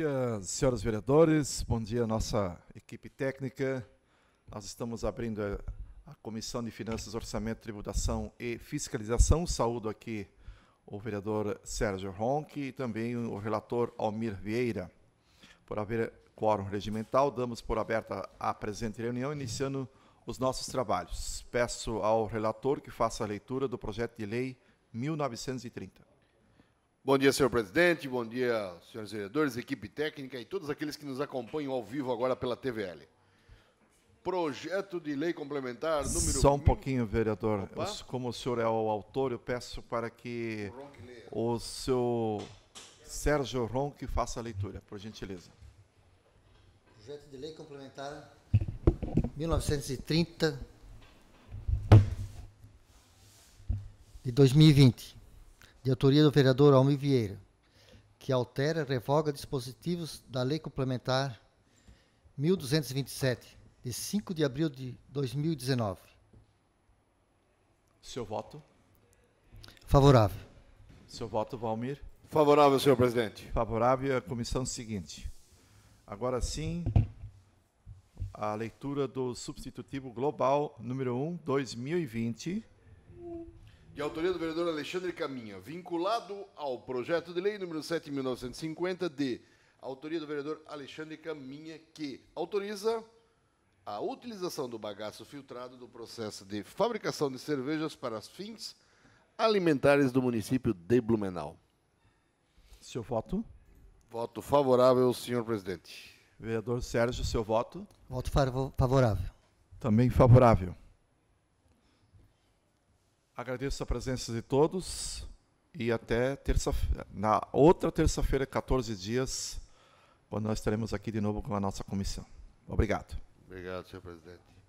dia, senhoras vereadores, bom dia, nossa equipe técnica. Nós estamos abrindo a, a Comissão de Finanças, Orçamento, Tributação e Fiscalização. Saúdo aqui o vereador Sérgio Ronck e também o relator Almir Vieira. Por haver quórum regimental, damos por aberta a presente reunião, iniciando os nossos trabalhos. Peço ao relator que faça a leitura do projeto de lei 1930. Bom dia, senhor presidente, bom dia, senhores vereadores, equipe técnica e todos aqueles que nos acompanham ao vivo agora pela TVL. Projeto de lei complementar número. Só um mil... pouquinho, vereador. Como o senhor é o autor, eu peço para que o, o seu Sérgio Ronque faça a leitura, por gentileza. Projeto de lei complementar 1930 de 2020 de autoria do vereador Almir Vieira, que altera e revoga dispositivos da Lei Complementar 1227, de 5 de abril de 2019. Seu voto? Favorável. Seu voto, Valmir? Favorável, senhor presidente. Favorável à é comissão seguinte. Agora sim, a leitura do substitutivo global número 1, 2020 de autoria do vereador Alexandre Caminha, vinculado ao projeto de lei número 7.950 de autoria do vereador Alexandre Caminha, que autoriza a utilização do bagaço filtrado do processo de fabricação de cervejas para fins alimentares do município de Blumenau. Seu voto? Voto favorável, senhor presidente. Vereador Sérgio, seu voto? Voto favorável. Também favorável. Agradeço a presença de todos e até terça na outra terça-feira, 14 dias, quando nós estaremos aqui de novo com a nossa comissão. Obrigado. Obrigado, senhor presidente.